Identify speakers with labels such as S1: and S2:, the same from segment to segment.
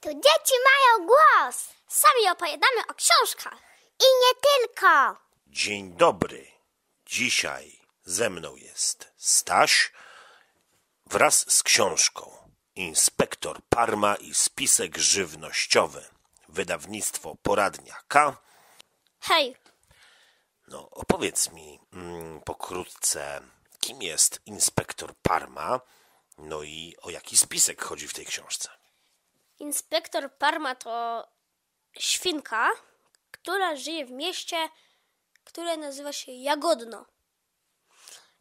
S1: Tu dzieci mają głos. Sami opowiadamy o książkach. I nie tylko.
S2: Dzień dobry. Dzisiaj ze mną jest Staś wraz z książką Inspektor Parma i spisek żywnościowy. Wydawnictwo Poradnia K. Hej. No, opowiedz mi mm, pokrótce, kim jest inspektor Parma, no i o jaki spisek chodzi w tej książce.
S1: Inspektor Parma to świnka, która żyje w mieście, które nazywa się Jagodno.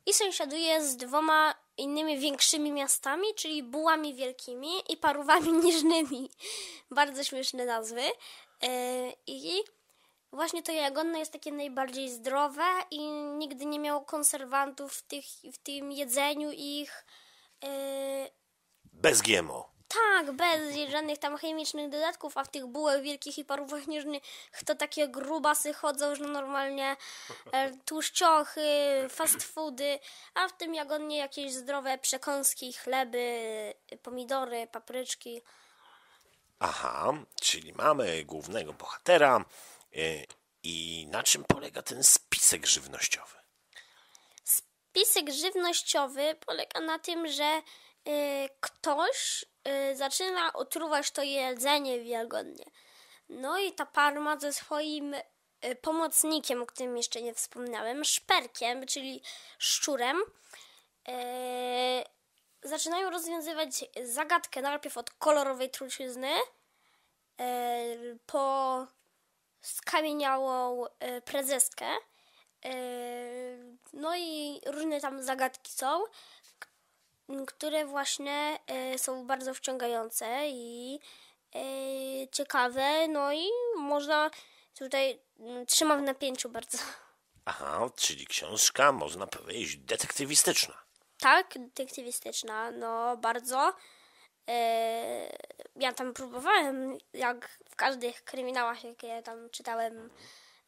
S1: I sąsiaduje z dwoma innymi większymi miastami, czyli bułami wielkimi i paruwami niżnymi. Bardzo śmieszne nazwy. E, I właśnie to jagodno jest takie najbardziej zdrowe i nigdy nie miało konserwantów w, tych, w tym jedzeniu ich. E,
S2: Bez GMO.
S1: Tak, bez żadnych tam chemicznych dodatków, a w tych bułek wielkich i parówkach niżnych to takie grubasy chodzą, że normalnie e, tłuszczochy, fast foody, a w tym jagodnie jakieś zdrowe przekąski, chleby, pomidory, papryczki.
S2: Aha, czyli mamy głównego bohatera. E, I na czym polega ten spisek żywnościowy?
S1: Spisek żywnościowy polega na tym, że e, ktoś Y, zaczyna otruwać to jedzenie wiagodnie. No i ta Parma ze swoim y, pomocnikiem, o którym jeszcze nie wspomniałem, szperkiem, czyli szczurem, zaczyna zaczynają rozwiązywać zagadkę najpierw od kolorowej trucizny, y, po skamieniałą prezeskę. No i różne tam zagadki są które właśnie e, są bardzo wciągające i e, ciekawe, no i można tutaj trzyma w napięciu bardzo.
S2: Aha, czyli książka, można powiedzieć, detektywistyczna.
S1: Tak, detektywistyczna, no bardzo. E, ja tam próbowałem, jak w każdych kryminałach, jakie ja tam czytałem,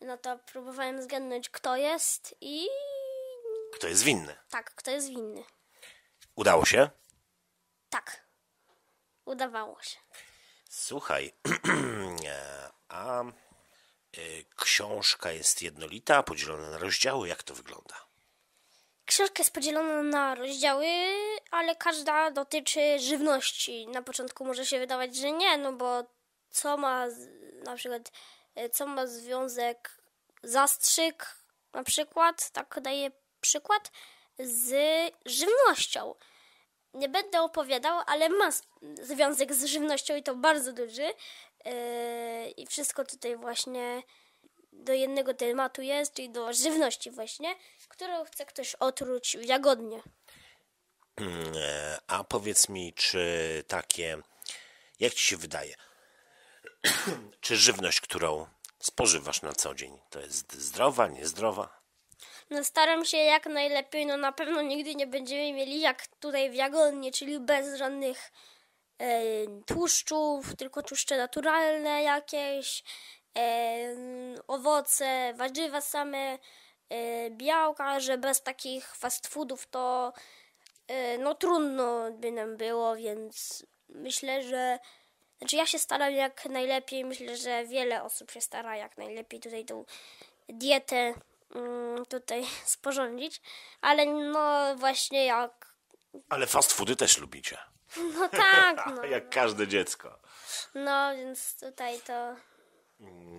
S1: no to próbowałem zgadnąć, kto jest i.
S2: Kto jest winny?
S1: Tak, kto jest winny. Udało się? Tak. Udawało się.
S2: Słuchaj, e, a e, książka jest jednolita, podzielona na rozdziały. Jak to wygląda?
S1: Książka jest podzielona na rozdziały, ale każda dotyczy żywności. Na początku może się wydawać, że nie, no bo co ma na przykład e, co ma związek zastrzyk, na przykład, tak daję przykład, z żywnością. Nie będę opowiadał, ale ma związek z żywnością i to bardzo duży. Yy, I wszystko tutaj właśnie do jednego tematu jest, czyli do żywności właśnie, którą chce ktoś otruć jagodnie.
S2: Yy, a powiedz mi, czy takie, jak ci się wydaje, czy żywność, którą spożywasz na co dzień, to jest zdrowa, niezdrowa?
S1: No, staram się jak najlepiej, no na pewno nigdy nie będziemy mieli jak tutaj w Jagodnie, czyli bez żadnych e, tłuszczów, tylko tłuszcze naturalne jakieś, e, owoce, warzywa same, e, białka, że bez takich fast foodów to e, no trudno by nam było, więc myślę, że znaczy ja się staram jak najlepiej, myślę, że wiele osób się stara jak najlepiej tutaj tą dietę Mm, tutaj sporządzić, ale no właśnie jak...
S2: Ale fast foody też lubicie.
S1: No tak.
S2: No, jak no. każde dziecko.
S1: No, więc tutaj to...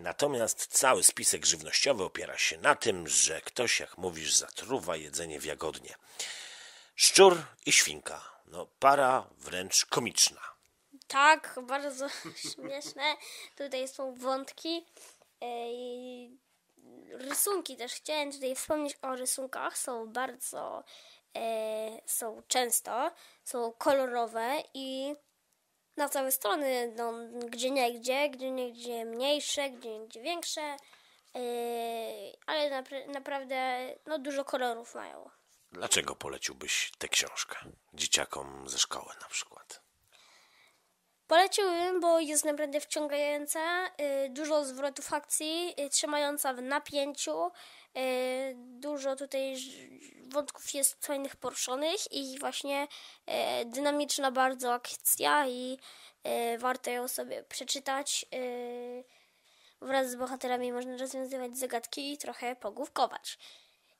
S2: Natomiast cały spisek żywnościowy opiera się na tym, że ktoś, jak mówisz, zatruwa jedzenie w jagodnie. Szczur i świnka. No, para wręcz komiczna.
S1: Tak, bardzo śmieszne. Tutaj są wątki. Yy, rysunki też chciałem tutaj wspomnieć o rysunkach. Są bardzo, e, są często, są kolorowe i na całe strony, no, gdzie nie gdzie, gdzie nie gdzie mniejsze, gdzie nie gdzie większe, e, ale naprawdę no, dużo kolorów mają.
S2: Dlaczego poleciłbyś tę książkę dzieciakom ze szkoły na przykład?
S1: Poleciłbym, bo jest naprawdę wciągająca, y, dużo zwrotów akcji, y, trzymająca w napięciu, y, dużo tutaj wątków jest fajnych poruszonych i właśnie dynamiczna bardzo akcja i warto ją sobie przeczytać. Wraz z bohaterami można rozwiązywać zagadki i trochę pogłówkować.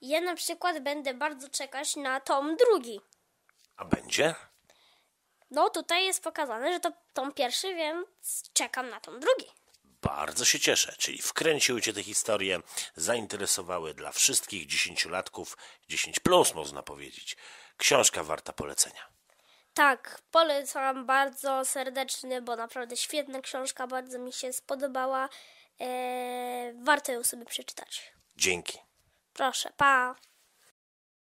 S1: Ja na przykład będę bardzo czekać na tom drugi. A będzie? No tutaj jest pokazane, że to tom pierwszy, więc czekam na tom drugi.
S2: Bardzo się cieszę, czyli wkręciły Cię te historie, zainteresowały dla wszystkich dziesięciolatków, 10 plus można powiedzieć. Książka warta polecenia.
S1: Tak, polecam bardzo serdecznie, bo naprawdę świetna książka, bardzo mi się spodobała. Eee, warto ją sobie przeczytać. Dzięki. Proszę, pa.